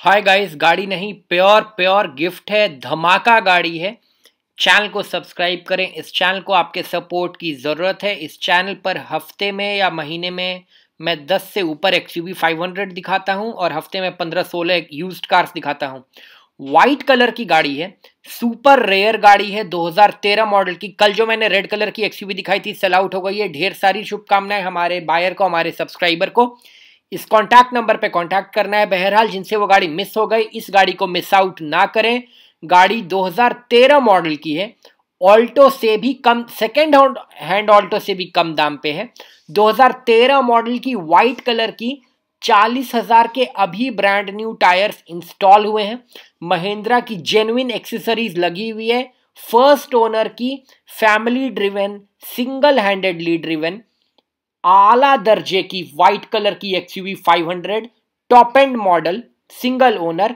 hi guys गाड़ी नहीं pure pure gift है धमाका गाड़ी है चैनल को सब्सक्राइब करें इस चैनल को आपके सपोर्ट की ज़रूरत है इस चैनल पर हफ्ते में या महीने में मैं 10 से ऊपर एक्स यू दिखाता हूं और हफ्ते में 15-16 यूज्ड कार्स दिखाता हूं वाइट कलर की गाड़ी है सुपर रेयर गाड़ी है 2013 मॉडल की कल जो मैंने रेड कलर की एक्स दिखाई थी सेल आउट हो गई है ढेर सारी शुभकामनाएं हमारे बायर को हमारे सब्सक्राइबर को इस कॉन्टैक्ट नंबर पर कॉन्टैक्ट करना है बहरहाल जिनसे वो गाड़ी मिस हो गई इस गाड़ी को मिस आउट ना करें गाड़ी 2013 मॉडल की है ऑल्टो से भी कम सेकेंड हैंड ऑल्टो से भी कम दाम पे है 2013 मॉडल की वाइट कलर की चालीस हजार के अभी ब्रांड न्यू टायर्स इंस्टॉल हुए हैं महिंद्रा की जेनुइन एक्सेसरीज लगी हुई है फर्स्ट ओनर की family driven single handedly driven आला दर्जे की व्हाइट कलर की XUV 500 top end model single owner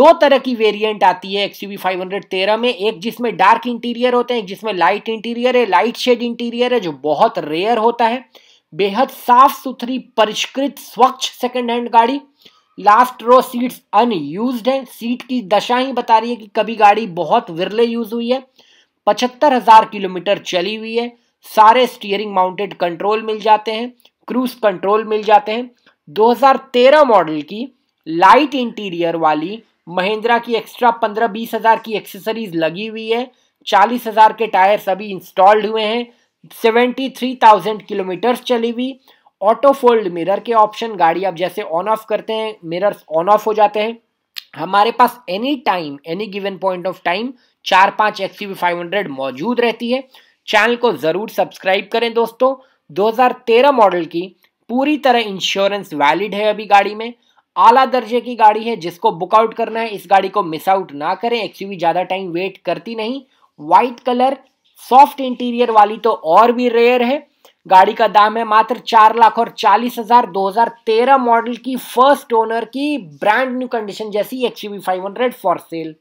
दो तरह की वेरिएंट आती है एक्सयूवी 513 में एक जिसमें डार्क इंटीरियर होते हैं जिसमें लाइट इंटीरियर है लाइट शेड इंटीरियर है जो बहुत रेयर होता है बेहद साफ सुथरी परिष्कृत स्वच्छ सेकेंड हैंड गाड़ी लास्ट रो सीट्स अनयूज्ड है सीट की दशा ही बता रही है कि कभी गाड़ी बहुत विरले यूज हुई है पचहत्तर हजार किलोमीटर चली हुई है सारे स्टीयरिंग माउंटेड कंट्रोल मिल जाते हैं क्रूज कंट्रोल मिल जाते हैं 2013 मॉडल की लाइट इंटीरियर वाली महिंद्रा की एक्स्ट्रा पंद्रह बीस हज़ार की एक्सेसरीज लगी हुई है चालीस हज़ार के टायर सभी इंस्टॉल्ड हुए हैं सेवेंटी थ्री थाउजेंड किलोमीटर्स चली हुई ऑटो फोल्ड मिरर के ऑप्शन गाड़ी आप जैसे ऑन ऑफ करते हैं मिरर्स ऑन ऑफ हो जाते हैं हमारे पास any time any given point of time चार पांच एक्स फाइव हंड्रेड मौजूद रहती है चैनल को ज़रूर सब्सक्राइब करें दोस्तों 2013 मॉडल की पूरी तरह इंश्योरेंस वैलिड है अभी गाड़ी में आला दर्जे की गाड़ी है जिसको बुक आउट करना है इस गाड़ी को मिस आउट ना करें एक्सयूवी ज़्यादा टाइम वेट करती नहीं व्हाइट कलर सॉफ्ट इंटीरियर वाली तो और भी रेयर है गाड़ी का दाम है मात्र चार लाख और चालीस हजार दो हजार तेरह मॉडल की फर्स्ट ओनर की ब्रांड न्यू कंडीशन जैसी XUV five hundred for cell